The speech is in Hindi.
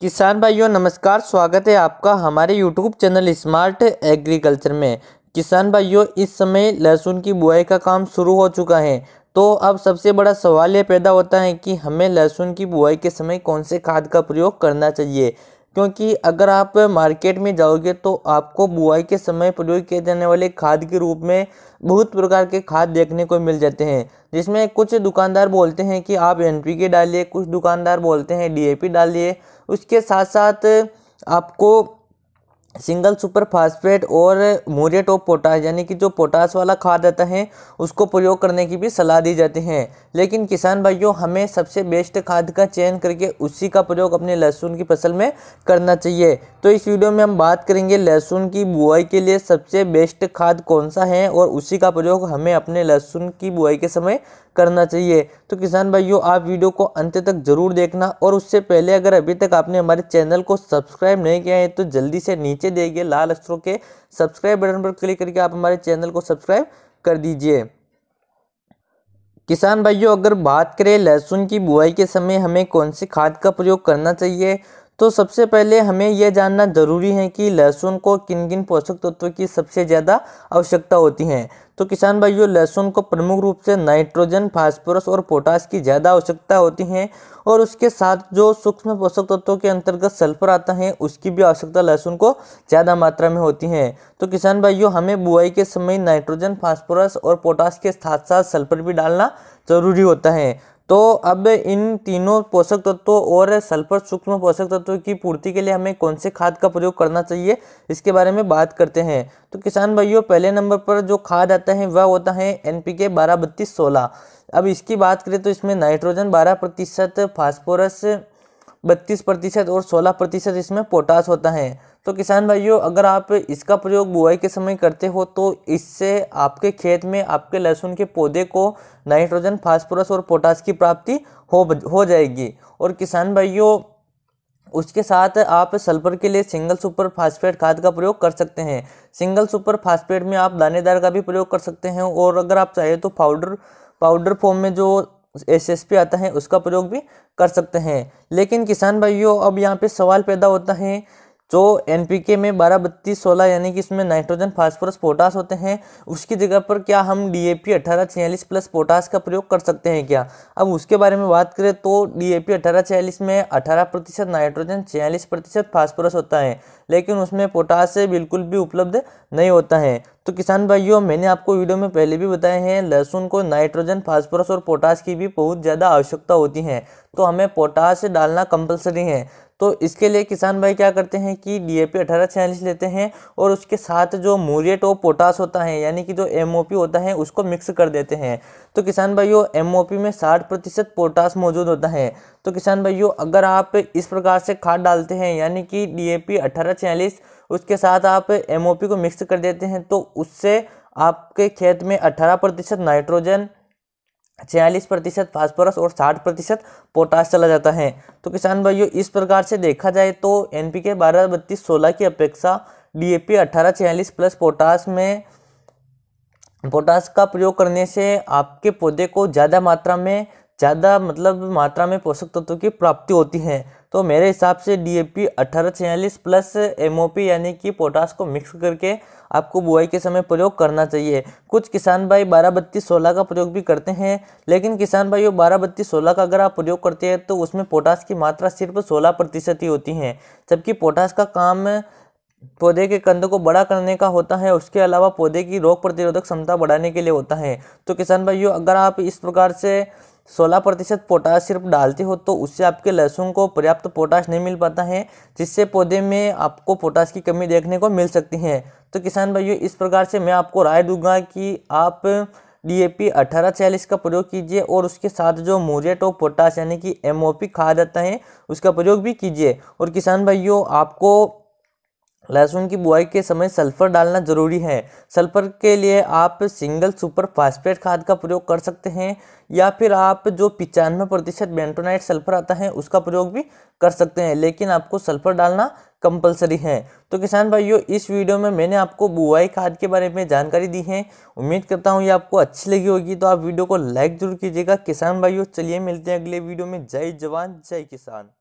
किसान भाइयों नमस्कार स्वागत है आपका हमारे यूट्यूब चैनल स्मार्ट एग्रीकल्चर में किसान भाइयों इस समय लहसुन की बुआई का काम शुरू हो चुका है तो अब सबसे बड़ा सवाल ये पैदा होता है कि हमें लहसुन की बुआई के समय कौन से खाद का प्रयोग करना चाहिए क्योंकि अगर आप मार्केट में जाओगे तो आपको बुआई के समय प्रयोग किए जाने वाले खाद के रूप में बहुत प्रकार के खाद देखने को मिल जाते हैं जिसमें कुछ दुकानदार बोलते हैं कि आप एन पी के डालिए कुछ दुकानदार बोलते हैं डी ए पी डालिए उसके साथ साथ आपको सिंगल सुपर फास्फेट और मोरेट ऑफ पोटास यानी कि जो पोटास वाला खाद आता है उसको प्रयोग करने की भी सलाह दी जाती है लेकिन किसान भाइयों हमें सबसे बेस्ट खाद का चयन करके उसी का प्रयोग अपने लहसुन की फसल में करना चाहिए तो इस वीडियो में हम बात करेंगे लहसुन की बुआई के लिए सबसे बेस्ट खाद कौन सा है और उसी का प्रयोग हमें अपने लहसुन की बुआई के समय करना चाहिए तो किसान भाइयों आप वीडियो को अंत तक जरूर देखना और उससे पहले अगर अभी तक आपने हमारे चैनल को सब्सक्राइब नहीं किया है तो जल्दी से नीचे देखिए लाल अक्षरों के सब्सक्राइब बटन पर क्लिक करके आप हमारे चैनल को सब्सक्राइब कर दीजिए किसान भाइयों अगर बात करें लहसुन की बुआई के समय हमें कौन सी खाद का प्रयोग करना चाहिए तो सबसे पहले हमें यह जानना जरूरी है कि लहसुन को किन किन पोषक तत्वों की सबसे ज़्यादा आवश्यकता होती है तो किसान भाइयों लहसुन को प्रमुख रूप से नाइट्रोजन फास्फोरस और पोटास की ज़्यादा आवश्यकता होती है और उसके साथ जो सूक्ष्म पोषक तत्वों के अंतर्गत सल्फर आता है उसकी भी आवश्यकता लहसुन को ज़्यादा मात्रा में होती है तो किसान भाइयों हमें बुआई के समय नाइट्रोजन फास्फोरस और पोटास के साथ साथ सल्फर भी डालना ज़रूरी होता है तो अब इन तीनों पोषक तत्वों और सल्फर सूक्ष्म पोषक तत्वों की पूर्ति के लिए हमें कौन से खाद का प्रयोग करना चाहिए इसके बारे में बात करते हैं तो किसान भाइयों पहले नंबर पर जो खाद आता है वह होता है एन पी के बारह बत्तीस सोलह अब इसकी बात करें तो इसमें नाइट्रोजन बारह प्रतिशत फास्फोरस बत्तीस प्रतिशत और सोलह प्रतिशत इसमें पोटास होता है तो किसान भाइयों अगर आप इसका प्रयोग बुआई के समय करते हो तो इससे आपके खेत में आपके लहसुन के पौधे को नाइट्रोजन फास्फोरस और पोटास की प्राप्ति हो हो जाएगी और किसान भाइयों उसके साथ आप सल्फर के लिए सिंगल सुपर फास्फेट खाद का प्रयोग कर सकते हैं सिंगल सुपर फास्फेट में आप दानेदार का भी प्रयोग कर सकते हैं और अगर आप चाहें तो पाउडर पाउडर फॉर्म में जो एस एस पी आता है उसका प्रयोग भी कर सकते हैं लेकिन किसान भाइयों अब यहाँ पे सवाल पैदा होता है जो एन में बारह बत्तीस सोलह यानी कि इसमें नाइट्रोजन फास्फोरस पोटास होते हैं उसकी जगह पर क्या हम पी अठारह छियालीस प्लस पोटास का प्रयोग कर सकते हैं क्या अब उसके बारे में बात करें तो पी अठारह छियालीस में अठारह प्रतिशत नाइट्रोजन छियालीस प्रतिशत फास्फोरस होता है लेकिन उसमें पोटास बिल्कुल भी उपलब्ध नहीं होता है तो किसान भाइयों मैंने आपको वीडियो में पहले भी बताए हैं लहसुन को नाइट्रोजन फास्फोरस और पोटास की भी बहुत ज़्यादा आवश्यकता होती है तो हमें पोटास डालना कंपलसरी है तो इसके लिए किसान भाई क्या करते हैं कि डी ए पी अठारह छियालीस लेते हैं और उसके साथ जो मोरियट ऑफ पोटास होता है यानी कि जो एम ओ पी होता है उसको मिक्स कर देते हैं तो किसान भाइयों एम ओ पी में साठ प्रतिशत पोटास मौजूद होता है तो किसान भाइयों अगर आप इस प्रकार से खाद डालते हैं यानी कि डी ए पी अठारह छियालीस उसके साथ आप एम ओ पी को मिक्स कर देते हैं तो उससे आपके खेत में अठारह प्रतिशत नाइट्रोजन छियालीस प्रतिशत फॉस्फोरस और साठ प्रतिशत पोटास चला जाता है तो किसान भाइयों इस प्रकार से देखा जाए तो एन पी के बारह बत्तीस सोलह की अपेक्षा डी ए पी अट्ठारह छियालीस प्लस पोटास में पोटास का प्रयोग करने से आपके पौधे को ज़्यादा मात्रा में ज़्यादा मतलब मात्रा में पोषक तत्वों की प्राप्ति होती है तो मेरे हिसाब से डी ए पी छियालीस प्लस एम ओ पी यानी कि पोटास को मिक्स करके आपको बुआई के समय प्रयोग करना चाहिए कुछ किसान भाई बारह बत्तीस सोलह का प्रयोग भी करते हैं लेकिन किसान भाई वो बारह बत्तीस सोलह का अगर आप प्रयोग करते हैं तो उसमें पोटास की मात्रा सिर्फ सोलह प्रतिशत ही होती है जबकि पोटास का काम पौधे के कंध को बड़ा करने का होता है उसके अलावा पौधे की रोग प्रतिरोधक क्षमता बढ़ाने के लिए होता है तो किसान भाइयों अगर आप इस प्रकार से सोलह प्रतिशत पोटास सिर्फ डालते हो तो उससे आपके लहसुन को पर्याप्त पोटास नहीं मिल पाता है जिससे पौधे में आपको पोटास की कमी देखने को मिल सकती है तो किसान भाइयों इस प्रकार से मैं आपको राय दूंगा कि आप डी डीएपी चालीस का प्रयोग कीजिए और उसके साथ जो मोरेट ऑफ पोटास यानी कि पी खा जाता है उसका प्रयोग भी कीजिए और किसान भाइयों आपको लहसुन की बुआई के समय सल्फर डालना ज़रूरी है सल्फर के लिए आप सिंगल सुपर फास्फेट खाद का प्रयोग कर सकते हैं या फिर आप जो पिचानवे प्रतिशत बेंटोनाइट सल्फर आता है उसका प्रयोग भी कर सकते हैं लेकिन आपको सल्फर डालना कंपलसरी है तो किसान भाइयों इस वीडियो में मैंने आपको बुआई खाद के बारे में जानकारी दी है उम्मीद करता हूँ ये आपको अच्छी लगी होगी तो आप वीडियो को लाइक जरूर कीजिएगा किसान भाइयों चलिए मिलते हैं अगले वीडियो में जय जवान जय किसान